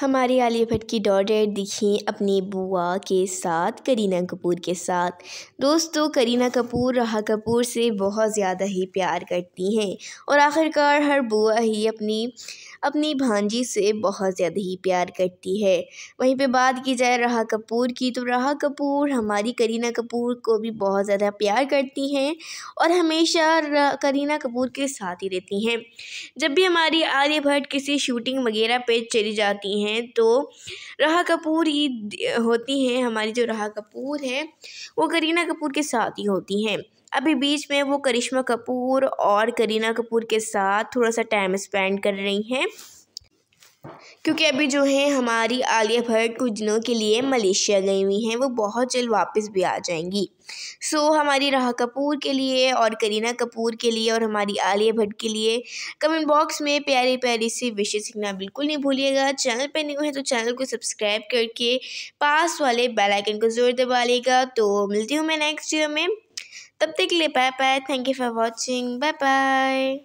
हमारी आलिया भट्ट की डॉटर दिखी अपनी बुआ के साथ करीना कपूर के साथ दोस्तों करीना कपूर रहा कपूर से बहुत ज़्यादा ही प्यार करती हैं और आखिरकार हर बुआ ही अपनी अपनी भांजी से बहुत ज़्यादा ही प्यार करती है वहीं पे बात की जाए रहा कपूर की तो रहा कपूर हमारी करीना कपूर को भी बहुत ज़्यादा प्यार करती हैं और हमेशा करीना कपूर के साथ ही रहती हैं जब भी हमारी आर्यभट्ट किसी शूटिंग वगैरह पे चली जाती हैं तो रहा कपूर ही होती हैं हमारी जो रहा कपूर है वो करीना कपूर के साथ ही होती हैं अभी बीच में वो करिश्मा कपूर और करीना कपूर के साथ थोड़ा सा टाइम स्पेंड कर रही हैं क्योंकि अभी जो है हमारी आलिया भट्ट कुछ दिनों के लिए मलेशिया गई हुई हैं वो बहुत जल्द वापस भी आ जाएंगी सो so, हमारी राह कपूर के लिए और करीना कपूर के लिए और हमारी आलिया भट्ट के लिए कमेंट बॉक्स में प्यारी प्यारी सी विशेष लिखना बिल्कुल नहीं भूलिएगा चैनल पर न्यू है तो चैनल को सब्सक्राइब करके पास वाले बेलाइकन को जोर दबा लेगा तो मिलती हूँ मैं नेक्स्ट वीडियो में तब तक के लिए bye bye thank you for watching bye bye